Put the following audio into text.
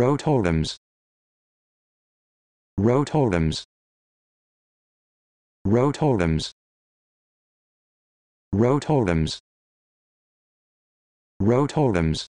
row totems row totems row totems row totems row totems